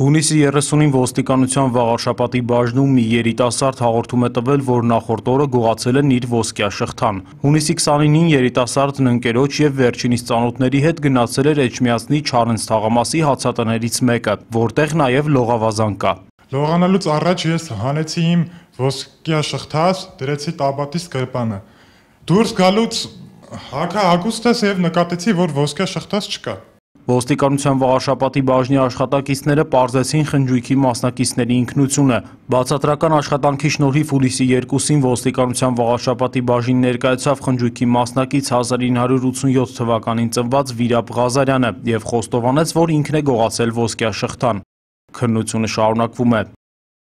Հունիսի 30-ին ոստիկանության վաղարշապատի բաժնում մի երիտասարդ հաղորդում է տվել, որ նախորդ օրը գողացել են իր ոսկյա շղթան։ Հունիսի 29-ին երիտասարդն ընկերոջ եւ վերջինիս ծանոթների հետ գնացել էր Էջմիածնի Չարենց թաղամասի հացատներից մեկը, որտեղ նաև լողավազան կա։ Լողանալուց առաջ ես հանեցի իմ ոսկյա շղթաս, դրեցի տաբատիս գրպանը։ Դուրս գալուց հակա հագուստս եւ նկատեցի, որ ոսկյա շղթաս չկա։ Ոստիկանության վաղաշապատի բաժնի աշխատակիցները պարզեցին խնջույքի մասնակիցների ինքնությունը։ Բացատրական աշխատանքի շնորհիվ հուլիսի 2-ին ոստիկանության վաղաշապատի բաժին ներկայացավ խնջույքի մասնակից 1987 թվականին ծնված Վիրապ Ղազարյանը եւ խոստովանեց, որ ինքն է գողացել ոսկյա շղթան։ Քննությունը շարունակվում է։